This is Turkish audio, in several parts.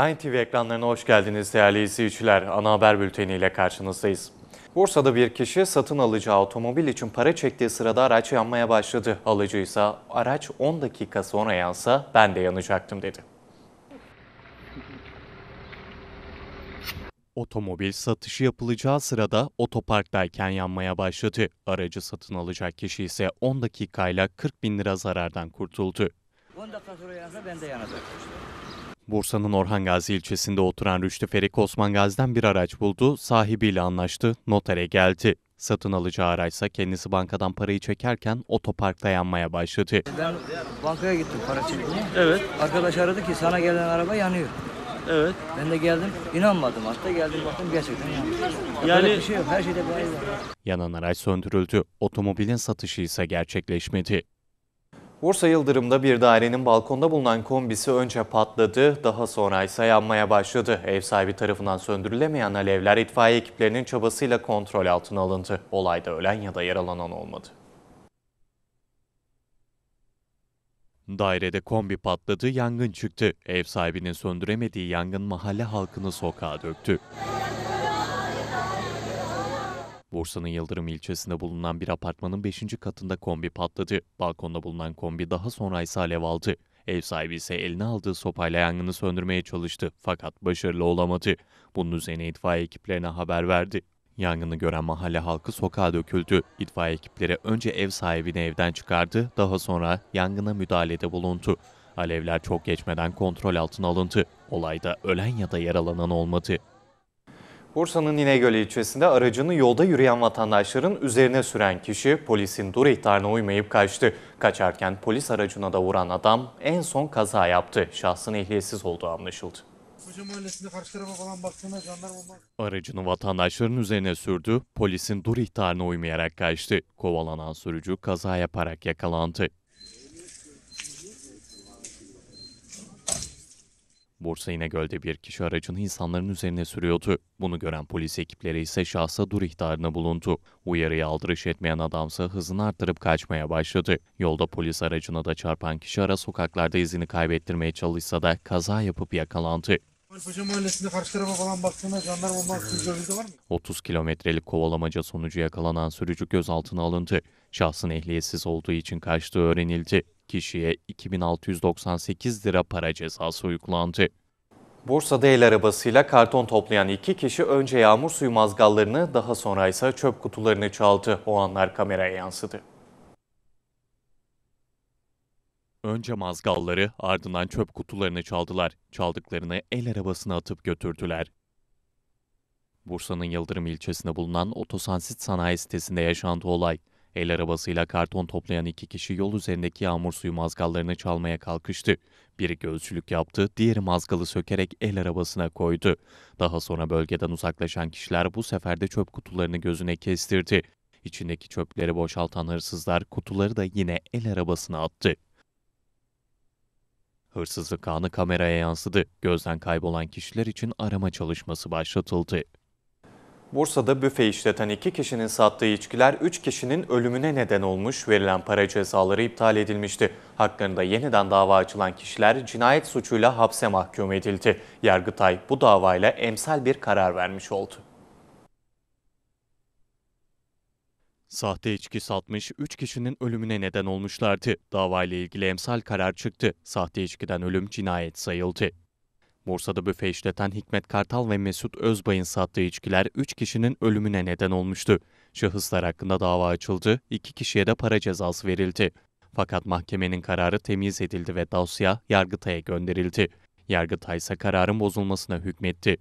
Line TV ekranlarına hoş geldiniz değerli izleyiciler. Ana haber bülteni ile karşınızdayız. Bursa'da bir kişi satın alacağı otomobil için para çektiği sırada araç yanmaya başladı. Alıcı ise araç 10 dakika sonra yansa ben de yanacaktım dedi. Otomobil satışı yapılacağı sırada otoparktayken yanmaya başladı. Aracı satın alacak kişi ise 10 dakikayla 40 bin lira zarardan kurtuldu. 10 dakika sonra yansa ben de yanacaktım. Bursa'nın Orhan Gazi ilçesinde oturan Rüştü Ferik Osman Gazi'den bir araç buldu, sahibiyle anlaştı, notere geldi. Satın alacağı araçsa kendisi bankadan parayı çekerken otoparkta yanmaya başladı. Ben bankaya gittim para çekmeye. Evet. Arkadaş aradı ki sana gelen araba yanıyor. Evet. Ben de geldim. inanmadım hatta. Geldim baktım gerçekten yanıyor. Yani bir şey yok. Her şeyde bir var. Yanan araç söndürüldü. Otomobilin satışı ise gerçekleşmedi. Bursa Yıldırım'da bir dairenin balkonda bulunan kombisi önce patladı, daha sonra ise yanmaya başladı. Ev sahibi tarafından söndürülemeyen alevler itfaiye ekiplerinin çabasıyla kontrol altına alındı. Olayda ölen ya da yaralanan olmadı. Dairede kombi patladı, yangın çıktı. Ev sahibinin söndüremediği yangın mahalle halkını sokağa döktü. Bursa'nın Yıldırım ilçesinde bulunan bir apartmanın 5. katında kombi patladı. Balkonda bulunan kombi daha sonra ise alev aldı. Ev sahibi ise eline aldığı sopayla yangını söndürmeye çalıştı fakat başarılı olamadı. Bunun üzerine itfaiye ekiplerine haber verdi. Yangını gören mahalle halkı sokağa döküldü. İtfaiye ekipleri önce ev sahibini evden çıkardı, daha sonra yangına müdahalede bulundu. Alevler çok geçmeden kontrol altına alındı. Olayda ölen ya da yaralanan olmadı. Bursa'nın İnegöl ilçesinde aracını yolda yürüyen vatandaşların üzerine süren kişi polisin dur ihtarına uymayıp kaçtı. Kaçarken polis aracına da vuran adam en son kaza yaptı. Şahsın ehliyetsiz olduğu anlaşıldı. Aracını vatandaşların üzerine sürdü, polisin dur ihtarına uymayarak kaçtı. Kovalanan sürücü kaza yaparak yakalandı. Bursa İnegöl'de bir kişi aracını insanların üzerine sürüyordu. Bunu gören polis ekipleri ise şahsa dur ihtarına bulundu. Uyarıya aldırış etmeyen adamsa hızını arttırıp kaçmaya başladı. Yolda polis aracına da çarpan kişi ara sokaklarda izini kaybettirmeye çalışsa da kaza yapıp yakalandı. falan hmm. var mı? 30 kilometrelik kovalamaca sonucu yakalanan sürücü gözaltına alındı. Şahsın ehliyetsiz olduğu için kaçtığı öğrenildi kişiye 2698 lira para cezası uygulandı. Bursa'da el arabasıyla karton toplayan iki kişi önce yağmur suyu mazgallarını daha sonra ise çöp kutularını çaldı. O anlar kameraya yansıdı. Önce mazgalları ardından çöp kutularını çaldılar. Çaldıklarını el arabasına atıp götürdüler. Bursa'nın Yıldırım ilçesinde bulunan otosansit sanayi sitesinde yaşandı olay. El arabasıyla karton toplayan iki kişi yol üzerindeki yağmur suyu mazgallarını çalmaya kalkıştı. Biri gözcülük yaptı, diğeri mazgalı sökerek el arabasına koydu. Daha sonra bölgeden uzaklaşan kişiler bu sefer de çöp kutularını gözüne kestirdi. İçindeki çöpleri boşaltan hırsızlar kutuları da yine el arabasına attı. Hırsızlık anı kameraya yansıdı. Gözden kaybolan kişiler için arama çalışması başlatıldı. Bursa'da büfe işleten iki kişinin sattığı içkiler üç kişinin ölümüne neden olmuş, verilen para cezaları iptal edilmişti. Hakkında yeniden dava açılan kişiler cinayet suçuyla hapse mahkum edildi. Yargıtay bu davayla emsal bir karar vermiş oldu. Sahte içki satmış 3 kişinin ölümüne neden olmuşlardı. Davayla ilgili emsal karar çıktı. Sahte içkiden ölüm cinayet sayıldı. Bursa'da büfe işleten Hikmet Kartal ve Mesut Özbay'ın sattığı içkiler 3 kişinin ölümüne neden olmuştu. Şahıslar hakkında dava açıldı, 2 kişiye de para cezası verildi. Fakat mahkemenin kararı temiz edildi ve dosya Yargıtay'a gönderildi. Yargıtay ise kararın bozulmasına hükmetti.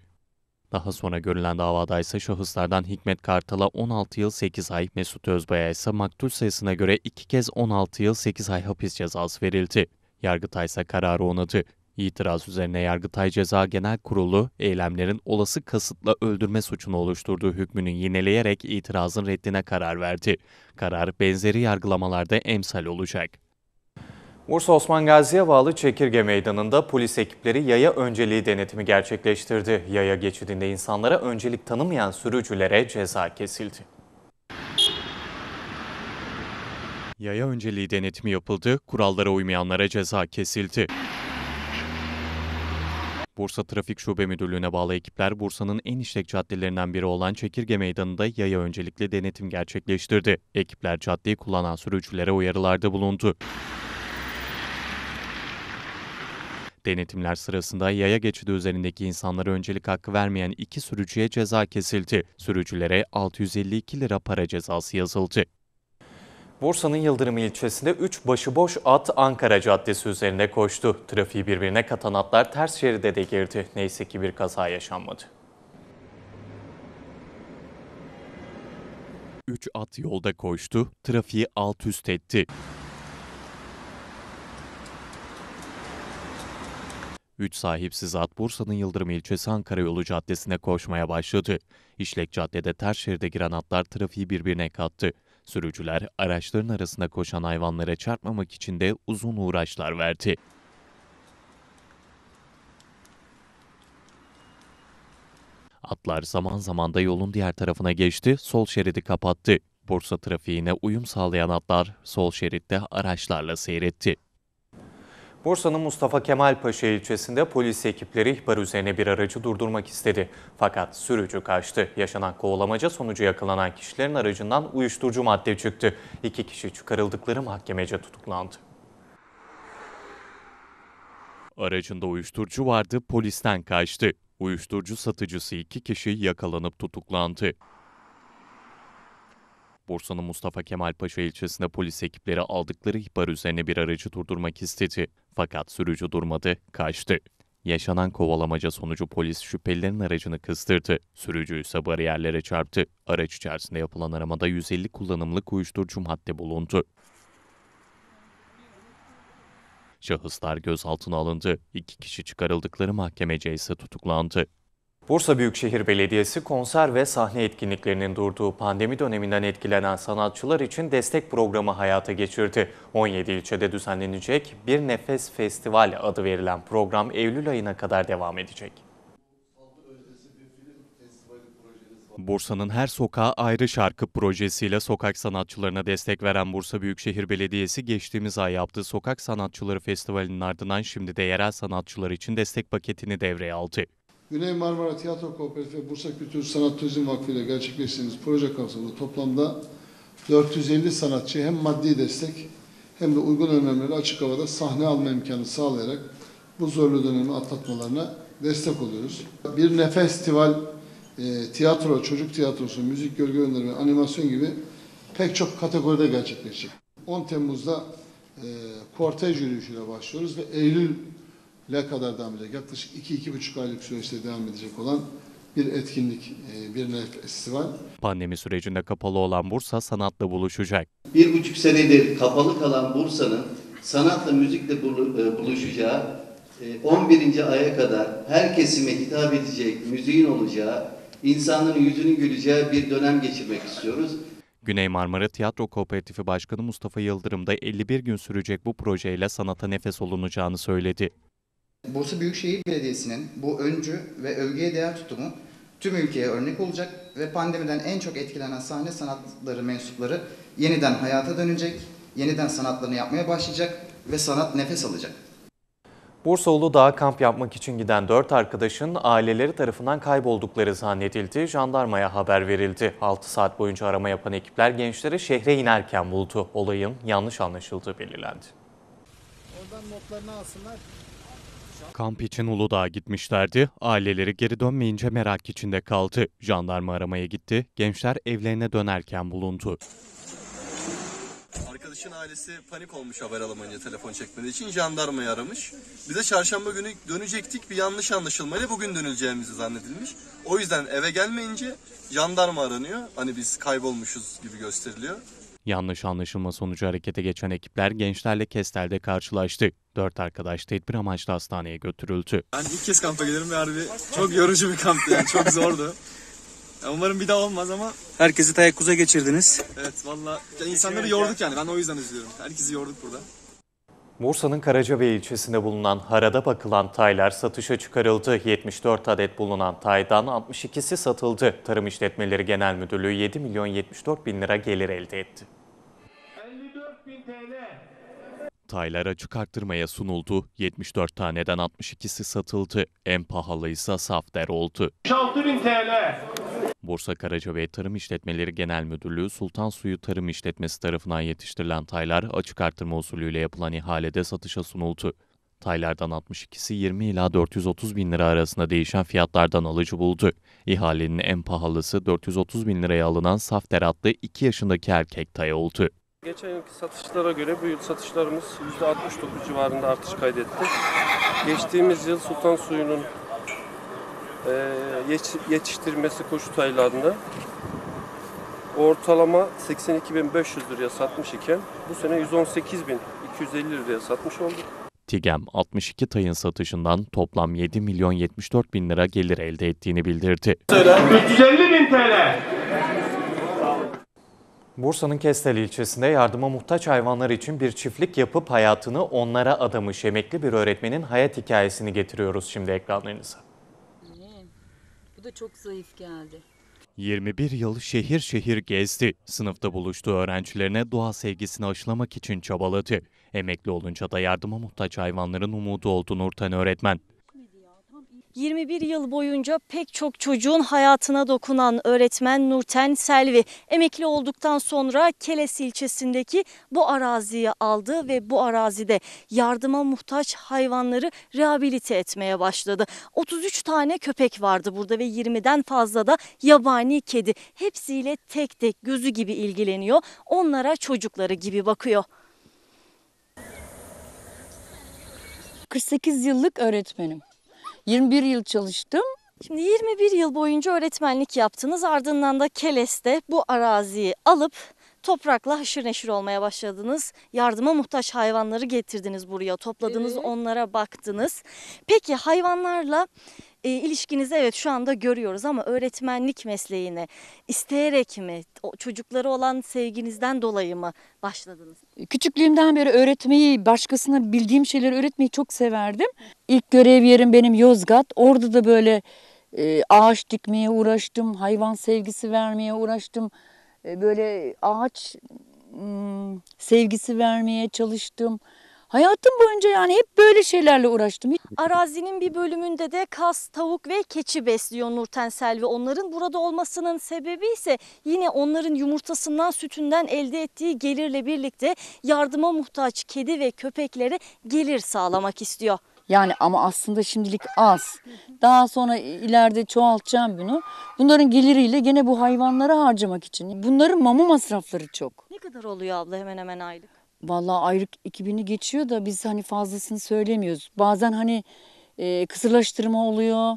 Daha sonra görülen davada ise şahıslardan Hikmet Kartal'a 16 yıl 8 ay, Mesut Özbay'a ise maktul sayısına göre 2 kez 16 yıl 8 ay hapis cezası verildi. Yargıtay ise kararı onadı. İtiraz üzerine Yargıtay Ceza Genel Kurulu eylemlerin olası kasıtla öldürme suçunu oluşturduğu hükmünü yineleyerek itirazın reddine karar verdi. Karar benzeri yargılamalarda emsal olacak. Bursa Osman Gazi'ye bağlı Çekirge Meydanı'nda polis ekipleri yaya önceliği denetimi gerçekleştirdi. Yaya geçidinde insanlara öncelik tanımayan sürücülere ceza kesildi. Yaya önceliği denetimi yapıldı, kurallara uymayanlara ceza kesildi. Bursa Trafik Şube Müdürlüğü'ne bağlı ekipler Bursa'nın en işlek caddelerinden biri olan Çekirge Meydanı'nda yaya öncelikli denetim gerçekleştirdi. Ekipler caddeyi kullanan sürücülere uyarılarda bulundu. Denetimler sırasında yaya geçidi üzerindeki insanlara öncelik hakkı vermeyen iki sürücüye ceza kesildi. Sürücülere 652 lira para cezası yazıldı. Bursa'nın Yıldırım ilçesinde 3 başıboş at Ankara Caddesi üzerinde koştu. Trafiği birbirine katan atlar ters şeride de girdi. Neyse ki bir kaza yaşanmadı. 3 at yolda koştu, trafiği alt üst etti. Üç sahipsiz at Bursa'nın Yıldırım ilçesi Ankara yolu caddesine koşmaya başladı. İşlek caddede ters şeride giren atlar trafiği birbirine kattı. Sürücüler araçların arasında koşan hayvanlara çarpmamak için de uzun uğraşlar verdi. Atlar zaman zaman da yolun diğer tarafına geçti, sol şeridi kapattı. Bursa trafiğine uyum sağlayan atlar sol şeritte araçlarla seyretti. Bursa'nın Mustafa Kemal Paşa ilçesinde polis ekipleri ihbar üzerine bir aracı durdurmak istedi. Fakat sürücü kaçtı. Yaşanan kovalamaca sonucu yakalanan kişilerin aracından uyuşturucu madde çıktı. İki kişi çıkarıldıkları mahkemece tutuklandı. Aracında uyuşturucu vardı, polisten kaçtı. Uyuşturucu satıcısı iki kişi yakalanıp tutuklandı. Bursa'nın Mustafa Kemal Paşa ilçesinde polis ekipleri aldıkları ihbar üzerine bir aracı durdurmak istedi. Fakat sürücü durmadı, kaçtı. Yaşanan kovalamaca sonucu polis şüphelilerin aracını kıstırdı. Sürücü ise bariyerlere çarptı. Araç içerisinde yapılan aramada 150 kullanımlık uyuşturucu madde bulundu. Şahıslar gözaltına alındı. İki kişi çıkarıldıkları mahkemece ise tutuklandı. Bursa Büyükşehir Belediyesi konser ve sahne etkinliklerinin durduğu pandemi döneminden etkilenen sanatçılar için destek programı hayata geçirdi. 17 ilçede düzenlenecek Bir Nefes Festival adı verilen program Eylül ayına kadar devam edecek. Bursa'nın her sokağı ayrı şarkı projesiyle sokak sanatçılarına destek veren Bursa Büyükşehir Belediyesi geçtiğimiz ay yaptığı Sokak Sanatçıları Festivali'nin ardından şimdi de yerel sanatçılar için destek paketini devreye aldı. Güney Marmara Tiyatro Kooperatifi ve Bursa Kültür Sanat Turizm Vakfı ile gerçekleştirdiğimiz proje kapsamında toplamda 450 sanatçı hem maddi destek hem de uygun önlemleri açık havada sahne alma imkanı sağlayarak bu zorlu dönemi atlatmalarına destek oluyoruz. Bir nefestival, e, tiyatro, çocuk tiyatrosu, müzik gölge önderme, animasyon gibi pek çok kategoride gerçekleşecek. 10 Temmuz'da e, kortej yürüyüşüne başlıyoruz ve Eylül ne kadar devam edecek. Yaklaşık iki iki, buçuk aylık süreçte devam edecek olan bir etkinlik, e, bir festival. Pandemi sürecinde kapalı olan Bursa sanatla buluşacak. Bir buçuk senedir kapalı kalan Bursa'nın sanatla müzikle e, buluşacağı, 11. E, aya kadar her kesime hitap edecek, müziğin olacağı, insanların yüzünün güleceği bir dönem geçirmek istiyoruz. Güney Marmara Tiyatro Kooperatifi Başkanı Mustafa Yıldırım da 51 gün sürecek bu projeyle sanata nefes olunacağını söyledi. Bursa Büyükşehir Belediyesi'nin bu öncü ve övgüye değer tutumu tüm ülkeye örnek olacak ve pandemiden en çok etkilenen sahne sanatları mensupları yeniden hayata dönecek, yeniden sanatlarını yapmaya başlayacak ve sanat nefes alacak. Bursa dağ kamp yapmak için giden dört arkadaşın aileleri tarafından kayboldukları zannedildi. Jandarmaya haber verildi. 6 saat boyunca arama yapan ekipler gençleri şehre inerken buldu. Olayın yanlış anlaşıldığı belirlendi. Oradan notlarını alsınlar. Kamp için Uludağ'a gitmişlerdi. Aileleri geri dönmeyince merak içinde kaldı. Jandarma aramaya gitti. Gençler evlerine dönerken bulundu. Arkadaşın ailesi panik olmuş haber alamayınca telefon çekmediği için jandarmayı aramış. Bize çarşamba günü dönecektik bir yanlış anlaşılmayla bugün dönüleceğimizi zannedilmiş. O yüzden eve gelmeyince jandarma aranıyor. Hani biz kaybolmuşuz gibi gösteriliyor. Yanlış anlaşılma sonucu harekete geçen ekipler gençlerle Kestel'de karşılaştı. Dört arkadaş tedbir amaçlı hastaneye götürüldü. Ben ilk kez kampa gelirim ve harbi çok yorucu bir kamptı yani çok zordu. Umarım bir daha olmaz ama. Herkesi tayakkuza geçirdiniz. Evet valla insanları yorduk yani ben o yüzden üzülüyorum. Herkesi yorduk burada. Bursa'nın Karacabey ilçesinde bulunan harada bakılan taylar satışa çıkarıldı. 74 adet bulunan taydan 62'si satıldı. Tarım İşletmeleri Genel Müdürlüğü 7 milyon 74 bin lira gelir elde etti. Taylara açık sunuldu. 74 taneden 62'si satıldı. En pahalı ise Safder oldu. 6000 TL. Bursa Karaca ve Tarım İşletmeleri Genel Müdürlüğü Sultan Suyu Tarım İşletmesi tarafından yetiştirilen taylar açık artırma usulüyle yapılan ihalede satışa sunuldu. Taylardan 62'si 20 ila 430 bin lira arasında değişen fiyatlardan alıcı buldu. İhalenin en pahalısı 430 bin liraya alınan Safter adlı 2 yaşındaki erkek tay oldu. Geçen yılki satışlara göre bu yıl satışlarımız %69 civarında artış kaydetti. Geçtiğimiz yıl Sultan Suyu'nun e, yetiştirmesi koşullarında ortalama 82.500 liraya satmış iken bu sene 118.250 liraya satmış olduk. TİGEM 62 tayın satışından toplam 7 milyon 74 bin lira gelir elde ettiğini bildirdi. 350 bin TL Bursa'nın Kestel ilçesinde yardıma muhtaç hayvanlar için bir çiftlik yapıp hayatını onlara adamış emekli bir öğretmenin hayat hikayesini getiriyoruz şimdi ekranlarınıza. Bu da çok zayıf geldi. 21 yıl şehir şehir gezdi. Sınıfta buluştuğu öğrencilerine doğa sevgisini aşılamak için çabaladı. Emekli olunca da yardıma muhtaç hayvanların umudu oldu Nurten öğretmen. 21 yıl boyunca pek çok çocuğun hayatına dokunan öğretmen Nurten Selvi emekli olduktan sonra Keles ilçesindeki bu araziyi aldı ve bu arazide yardıma muhtaç hayvanları rehabilite etmeye başladı. 33 tane köpek vardı burada ve 20'den fazla da yabani kedi. Hepsiyle tek tek gözü gibi ilgileniyor. Onlara çocukları gibi bakıyor. 48 yıllık öğretmenim. 21 yıl çalıştım. Şimdi 21 yıl boyunca öğretmenlik yaptınız. Ardından da Keles'te bu araziyi alıp toprakla haşır neşir olmaya başladınız. Yardıma muhtaç hayvanları getirdiniz buraya. Topladınız, evet. onlara baktınız. Peki hayvanlarla e, ilişkinizi evet şu anda görüyoruz ama öğretmenlik mesleğine isteyerek mi, o çocukları olan sevginizden dolayı mı başladınız? Küçüklüğümden beri öğretmeyi, başkasına bildiğim şeyleri öğretmeyi çok severdim. İlk görev yerim benim Yozgat. Orada da böyle e, ağaç dikmeye uğraştım, hayvan sevgisi vermeye uğraştım. E, böyle ağaç sevgisi vermeye çalıştım. Hayatım boyunca yani hep böyle şeylerle uğraştım. Arazinin bir bölümünde de kas, tavuk ve keçi besliyor Nurten Selvi. Onların burada olmasının sebebi ise yine onların yumurtasından, sütünden elde ettiği gelirle birlikte yardıma muhtaç kedi ve köpeklere gelir sağlamak istiyor. Yani ama aslında şimdilik az. Daha sonra ileride çoğaltacağım bunu. Bunların geliriyle gene bu hayvanlara harcamak için. Bunların mama masrafları çok. Ne kadar oluyor abla hemen hemen aylık? Vallahi aylık 2000'i geçiyor da biz hani fazlasını söylemiyoruz. Bazen hani e, kısırlaştırma oluyor.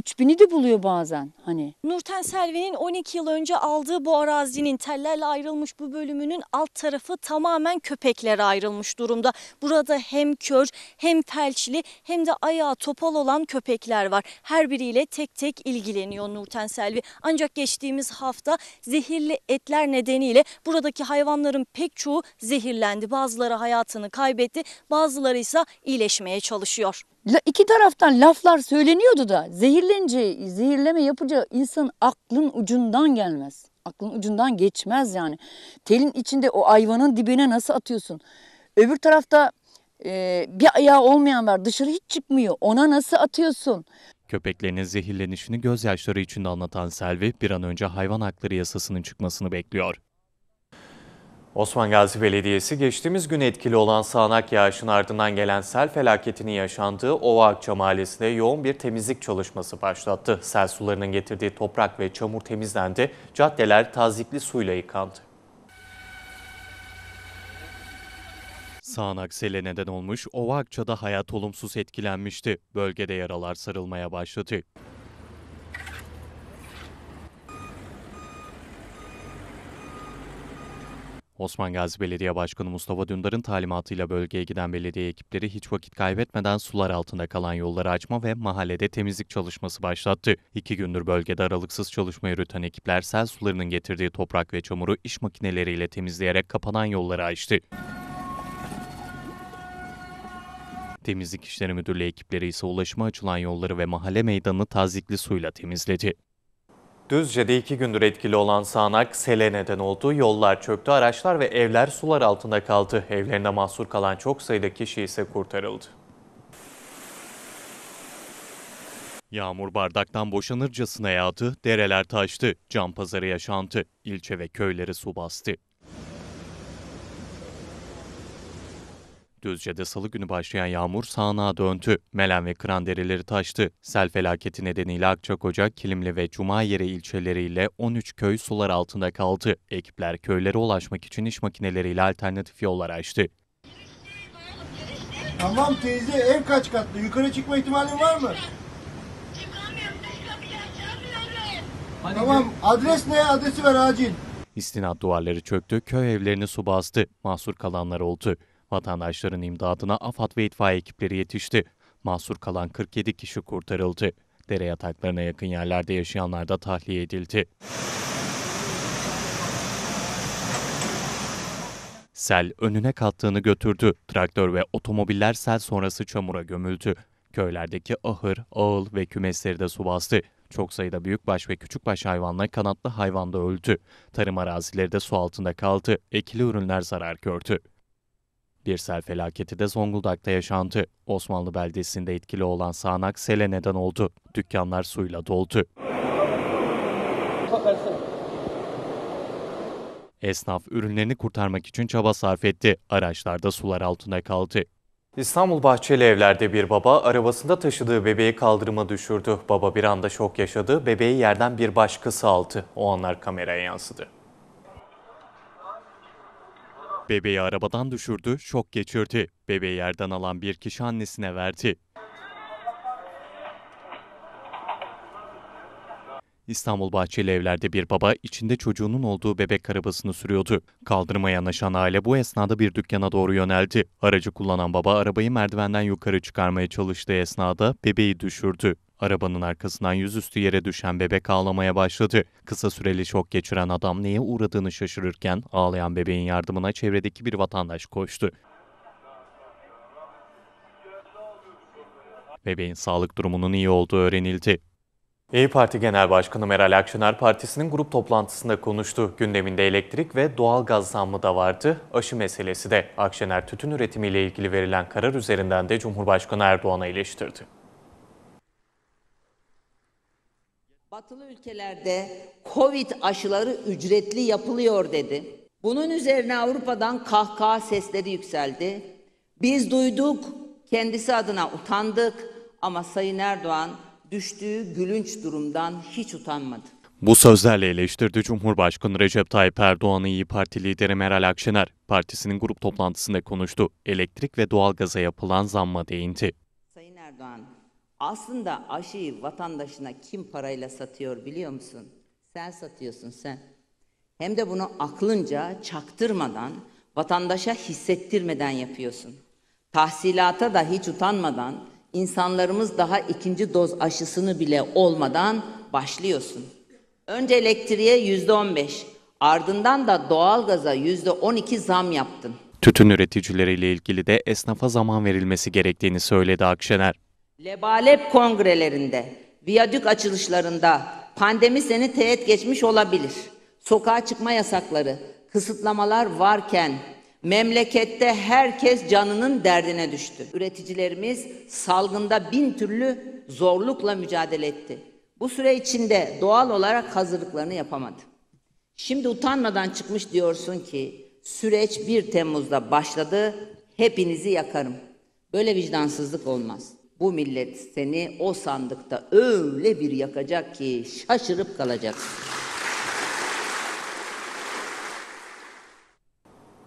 3000'i de buluyor bazen hani. Nurten Selvi'nin 12 yıl önce aldığı bu arazinin tellerle ayrılmış bu bölümünün alt tarafı tamamen köpeklere ayrılmış durumda. Burada hem kör hem felçli hem de ayağı topal olan köpekler var. Her biriyle tek tek ilgileniyor Nurten Selvi. Ancak geçtiğimiz hafta zehirli etler nedeniyle buradaki hayvanların pek çoğu zehirlendi. Bazıları hayatını kaybetti, bazıları ise iyileşmeye çalışıyor. İki taraftan laflar söyleniyordu da zehir zehirleneceği, zehirleme yapacağı insan aklın ucundan gelmez. Aklın ucundan geçmez yani. Telin içinde o ayvanın dibine nasıl atıyorsun? Öbür tarafta e, bir ayağı olmayan var dışarı hiç çıkmıyor. Ona nasıl atıyorsun? Köpeklerinin zehirlenişini gözyaşları içinde anlatan Selvi bir an önce hayvan hakları yasasının çıkmasını bekliyor. Osman Gazi Belediyesi geçtiğimiz gün etkili olan sağanak yağışın ardından gelen sel felaketinin yaşandığı Ova Akça Mahallesi'nde yoğun bir temizlik çalışması başlattı. Sel sularının getirdiği toprak ve çamur temizlendi, caddeler tazikli suyla yıkandı. Sağanak sele neden olmuş Ova Akça'da hayat olumsuz etkilenmişti. Bölgede yaralar sarılmaya başladı. Osman Gazi Belediye Başkanı Mustafa Dündar'ın talimatıyla bölgeye giden belediye ekipleri hiç vakit kaybetmeden sular altında kalan yolları açma ve mahallede temizlik çalışması başlattı. İki gündür bölgede aralıksız çalışmayı yürüten ekipler sel sularının getirdiği toprak ve çamuru iş makineleriyle temizleyerek kapanan yolları açtı. Temizlik İşleri Müdürlüğü ekipleri ise ulaşıma açılan yolları ve mahalle meydanını tazikli suyla temizledi. Düzce'de iki gündür etkili olan sağanak sele neden oldu. Yollar çöktü, araçlar ve evler sular altında kaldı. Evlerinde mahsur kalan çok sayıda kişi ise kurtarıldı. Yağmur bardaktan boşanırcasına yağdı, dereler taştı, Canpazarı yaşantı, ilçe ve köyleri su bastı. Düzce'de salı günü başlayan yağmur sağanağa döndü. Melen ve Kıran dereleri taştı. Sel felaketi nedeniyle Akçakoca, Kilimli ve Cumayere ilçeleriyle 13 köy sular altında kaldı. Ekipler köylere ulaşmak için iş makineleriyle alternatif yollar açtı. Tamam teyze ev kaç katlı? Yukarı çıkma ihtimalin var mı? Tamam adres ne? Adresi ver acil. İstinat duvarları çöktü, köy evlerini su bastı, mahsur kalanlar oldu. Vatandaşların imdadına AFAD ve itfaiye ekipleri yetişti. Mahsur kalan 47 kişi kurtarıldı. Dere yataklarına yakın yerlerde yaşayanlar da tahliye edildi. Sel önüne kattığını götürdü. Traktör ve otomobiller sel sonrası çamura gömüldü. Köylerdeki ahır, ağıl ve kümesleri de su bastı. Çok sayıda büyükbaş ve küçükbaş hayvanla kanatlı hayvan da öldü. Tarım arazileri de su altında kaldı. Ekili ürünler zarar gördü. Bir sel felaketi de Zonguldak'ta yaşandı. Osmanlı beldesinde etkili olan sağanak sele neden oldu. Dükkanlar suyla doldu. Esnaf ürünlerini kurtarmak için çaba sarf etti. Araçlarda sular altında kaldı. İstanbul Bahçeli Evler'de bir baba arabasında taşıdığı bebeği kaldırıma düşürdü. Baba bir anda şok yaşadı. Bebeği yerden bir başkası aldı. O anlar kameraya yansıdı. Bebeği arabadan düşürdü, şok geçirdi. Bebeği yerden alan bir kişi annesine verdi. İstanbul Bahçeli Evler'de bir baba içinde çocuğunun olduğu bebek arabasını sürüyordu. Kaldırıma yanaşan aile bu esnada bir dükkana doğru yöneldi. Aracı kullanan baba arabayı merdivenden yukarı çıkarmaya çalıştığı esnada bebeği düşürdü. Arabanın arkasından yüzüstü yere düşen bebek ağlamaya başladı. Kısa süreli şok geçiren adam neye uğradığını şaşırırken ağlayan bebeğin yardımına çevredeki bir vatandaş koştu. Bebeğin sağlık durumunun iyi olduğu öğrenildi. İyi Parti Genel Başkanı Meral Akşener partisinin grup toplantısında konuştu. Gündeminde elektrik ve doğal gaz zammı da vardı. Aşı meselesi de Akşener tütün üretimiyle ilgili verilen karar üzerinden de Cumhurbaşkanı Erdoğan'a eleştirdi. Batılı ülkelerde Covid aşıları ücretli yapılıyor dedi. Bunun üzerine Avrupa'dan kahkaha sesleri yükseldi. Biz duyduk, kendisi adına utandık ama Sayın Erdoğan düştüğü gülünç durumdan hiç utanmadı. Bu sözlerle eleştirdi Cumhurbaşkanı Recep Tayyip Erdoğan'ı İyi Parti lideri Meral Akşener partisinin grup toplantısında konuştu. Elektrik ve doğalgaza yapılan zamma değindi. Sayın Erdoğan, aslında aşıyı vatandaşına kim parayla satıyor biliyor musun? Sen satıyorsun sen. Hem de bunu aklınca çaktırmadan, vatandaşa hissettirmeden yapıyorsun. Tahsilata da hiç utanmadan, insanlarımız daha ikinci doz aşısını bile olmadan başlıyorsun. Önce elektriğe yüzde on beş, ardından da doğalgaza yüzde on iki zam yaptın. Tütün üreticileriyle ilgili de esnafa zaman verilmesi gerektiğini söyledi Akşener. Lebalep kongrelerinde, viyadük açılışlarında pandemi seni teğet geçmiş olabilir. Sokağa çıkma yasakları, kısıtlamalar varken memlekette herkes canının derdine düştü. Üreticilerimiz salgında bin türlü zorlukla mücadele etti. Bu süre içinde doğal olarak hazırlıklarını yapamadı. Şimdi utanmadan çıkmış diyorsun ki süreç 1 Temmuz'da başladı. Hepinizi yakarım. Böyle vicdansızlık olmaz bu millet seni o sandıkta öyle bir yakacak ki şaşırıp kalacaksın.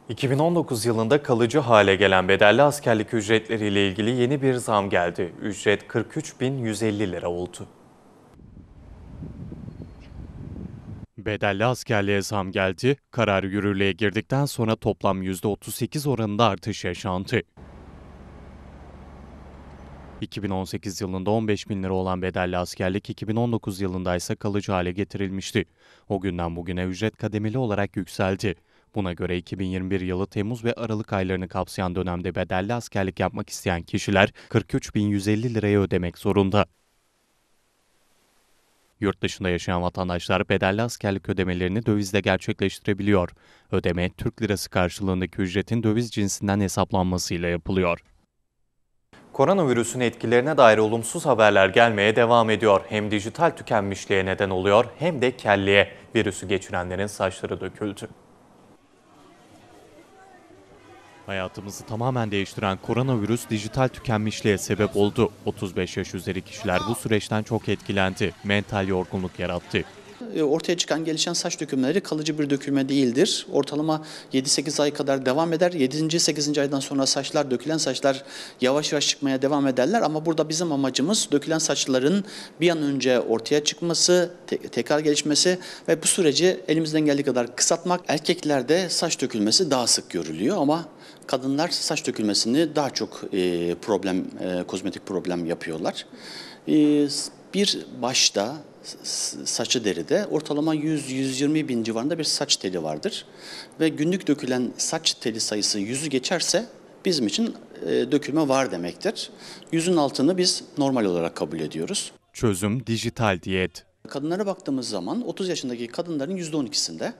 2019 yılında kalıcı hale gelen bedelli askerlik ücretleriyle ilgili yeni bir zam geldi. Ücret 43.150 lira oldu. Bedelli askerliğe zam geldi, karar yürürlüğe girdikten sonra toplam %38 oranında artış yaşandı. 2018 yılında 15 bin lira olan bedelli askerlik 2019 yılında ise kalıcı hale getirilmişti. O günden bugüne ücret kademeli olarak yükseldi. Buna göre 2021 yılı Temmuz ve Aralık aylarını kapsayan dönemde bedelli askerlik yapmak isteyen kişiler 43.150 liraya ödemek zorunda. Yurt dışında yaşayan vatandaşlar bedelli askerlik ödemelerini dövizle gerçekleştirebiliyor. Ödeme Türk lirası karşılığındaki ücretin döviz cinsinden hesaplanmasıyla yapılıyor. Koronavirüsün etkilerine dair olumsuz haberler gelmeye devam ediyor. Hem dijital tükenmişliğe neden oluyor hem de kelleye. Virüsü geçirenlerin saçları döküldü. Hayatımızı tamamen değiştiren koronavirüs dijital tükenmişliğe sebep oldu. 35 yaş üzeri kişiler bu süreçten çok etkilendi. Mental yorgunluk yarattı. E, ortaya çıkan gelişen saç dökümleri kalıcı bir dökülme değildir. Ortalama 7-8 ay kadar devam eder. 7. 8. aydan sonra saçlar dökülen saçlar yavaş yavaş çıkmaya devam ederler ama burada bizim amacımız dökülen saçların bir an önce ortaya çıkması, te tekrar gelişmesi ve bu süreci elimizden geldiği kadar kısaltmak. Erkeklerde saç dökülmesi daha sık görülüyor ama kadınlar saç dökülmesini daha çok e, problem e, kozmetik problem yapıyorlar. E, bir başta saçı deride ortalama 100-120 bin civarında bir saç teli vardır. Ve günlük dökülen saç teli sayısı 100'ü geçerse bizim için e, dökülme var demektir. Yüzün altını biz normal olarak kabul ediyoruz. Çözüm dijital diyet. Kadınlara baktığımız zaman 30 yaşındaki kadınların %12'sinde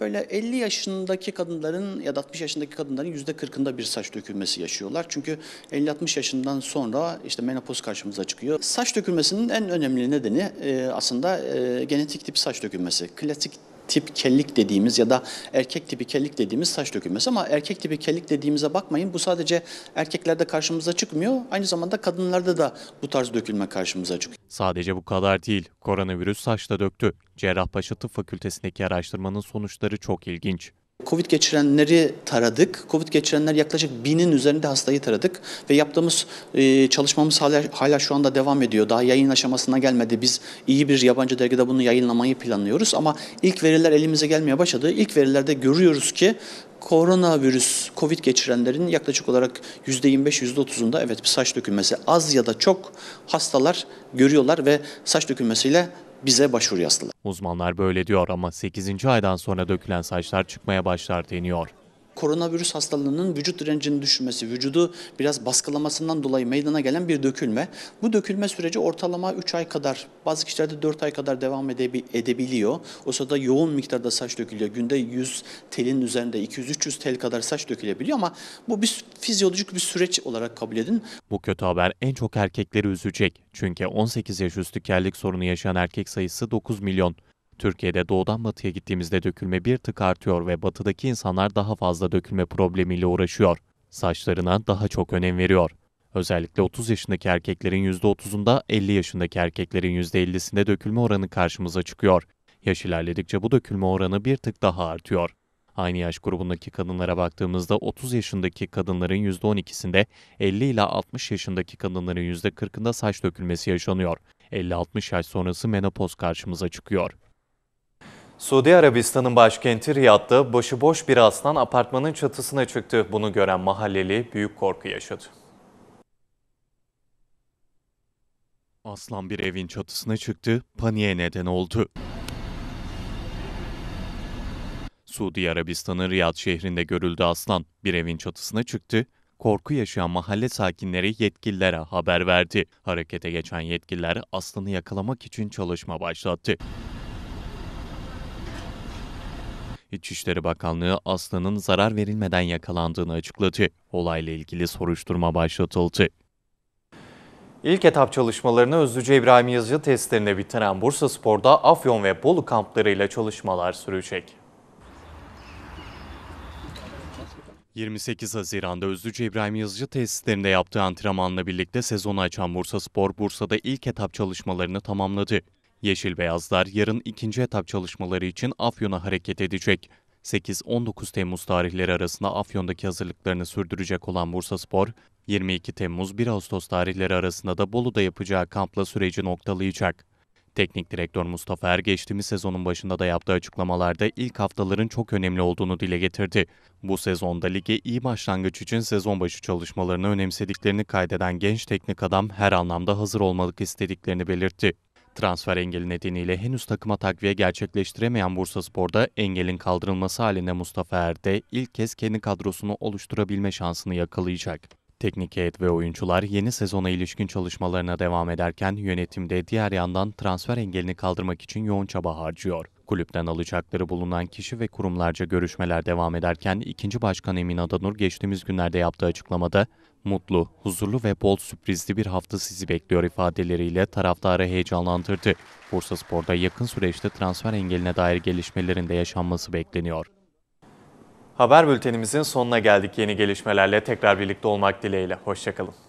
böyle 50 yaşındaki kadınların ya da 60 yaşındaki kadınların %40'ında bir saç dökülmesi yaşıyorlar. Çünkü 50-60 yaşından sonra işte menopoz karşımıza çıkıyor. Saç dökülmesinin en önemli nedeni e, aslında e, genetik tip saç dökülmesi. Klasik tip kellik dediğimiz ya da erkek tipi kellik dediğimiz saç dökülmesi ama erkek tipi kellik dediğimize bakmayın bu sadece erkeklerde karşımıza çıkmıyor aynı zamanda kadınlarda da bu tarz dökülme karşımıza çıkıyor. Sadece bu kadar değil koronavirüs saçta döktü. Cerrahpaşa Tıp Fakültesindeki araştırmanın sonuçları çok ilginç. Covid geçirenleri taradık. Covid geçirenler yaklaşık binin üzerinde hastayı taradık ve yaptığımız e, çalışmamız hala, hala şu anda devam ediyor. Daha yayın aşamasına gelmedi. Biz iyi bir yabancı dergide bunu yayınlamayı planlıyoruz ama ilk veriler elimize gelmeye başladı. İlk verilerde görüyoruz ki koronavirüs, Covid geçirenlerin yaklaşık olarak %25-%30'unda evet bir saç dökülmesi az ya da çok hastalar görüyorlar ve saç dökülmesiyle bize başvuru yazdılar. Uzmanlar böyle diyor ama 8. aydan sonra dökülen saçlar çıkmaya başlar deniyor koronavirüs hastalığının vücut direncini düşürmesi, vücudu biraz baskılamasından dolayı meydana gelen bir dökülme. Bu dökülme süreci ortalama 3 ay kadar, bazı kişilerde 4 ay kadar devam edebi edebiliyor. O sırada yoğun miktarda saç dökülüyor. Günde 100 telin üzerinde 200-300 tel kadar saç dökülebiliyor ama bu bir fizyolojik bir süreç olarak kabul edin. Bu kötü haber en çok erkekleri üzecek. Çünkü 18 yaş üstü kellik sorunu yaşayan erkek sayısı 9 milyon. Türkiye'de doğudan batıya gittiğimizde dökülme bir tık artıyor ve batıdaki insanlar daha fazla dökülme problemiyle uğraşıyor. Saçlarına daha çok önem veriyor. Özellikle 30 yaşındaki erkeklerin %30'unda, 50 yaşındaki erkeklerin %50'sinde dökülme oranı karşımıza çıkıyor. Yaş ilerledikçe bu dökülme oranı bir tık daha artıyor. Aynı yaş grubundaki kadınlara baktığımızda 30 yaşındaki kadınların %12'sinde, 50 ile 60 yaşındaki kadınların %40'ında saç dökülmesi yaşanıyor. 50-60 yaş sonrası menopoz karşımıza çıkıyor. Suudi Arabistan'ın başkenti Riyad'da başıboş bir aslan apartmanın çatısına çıktı. Bunu gören mahalleli büyük korku yaşadı. Aslan bir evin çatısına çıktı, paniğe neden oldu. Suudi Arabistan'ın Riyad şehrinde görüldü aslan. Bir evin çatısına çıktı, korku yaşayan mahalle sakinleri yetkililere haber verdi. Harekete geçen yetkililer aslanı yakalamak için çalışma başlattı. İçişleri Bakanlığı aslanın zarar verilmeden yakalandığını açıkladı. Olayla ilgili soruşturma başlatıldı. İlk etap çalışmalarını Özlüce İbrahim Yazıcı testlerinde bitiren Bursa Spor'da Afyon ve Bolu kamplarıyla çalışmalar sürecek. 28 Haziran'da Özlüce İbrahim Yazıcı testlerinde yaptığı antrenmanla birlikte sezonu açan Bursa Spor, Bursa'da ilk etap çalışmalarını tamamladı. Yeşil-Beyazlar yarın ikinci etap çalışmaları için Afyon'a hareket edecek. 8-19 Temmuz tarihleri arasında Afyon'daki hazırlıklarını sürdürecek olan Bursa Spor, 22 Temmuz-1 Ağustos tarihleri arasında da Bolu'da yapacağı kampla süreci noktalayacak. Teknik direktör Mustafa Er geçtiğimiz sezonun başında da yaptığı açıklamalarda ilk haftaların çok önemli olduğunu dile getirdi. Bu sezonda lige iyi başlangıç için sezon başı çalışmalarını önemsediklerini kaydeden genç teknik adam her anlamda hazır olmalık istediklerini belirtti. Transfer engeli nedeniyle henüz takıma takviye gerçekleştiremeyen Bursa Spor'da engelin kaldırılması halinde Mustafa Erde ilk kez kendi kadrosunu oluşturabilme şansını yakalayacak. Teknik heyet ve oyuncular yeni sezona ilişkin çalışmalarına devam ederken yönetimde diğer yandan transfer engelini kaldırmak için yoğun çaba harcıyor. Kulüpten alacakları bulunan kişi ve kurumlarca görüşmeler devam ederken ikinci başkan Emin Adanur geçtiğimiz günlerde yaptığı açıklamada mutlu, huzurlu ve bol sürprizli bir hafta sizi bekliyor ifadeleriyle taraftarı heyecanlandırdı. Bursa Spor'da yakın süreçte transfer engeline dair gelişmelerin de yaşanması bekleniyor. Haber bültenimizin sonuna geldik. Yeni gelişmelerle tekrar birlikte olmak dileğiyle. Hoşçakalın.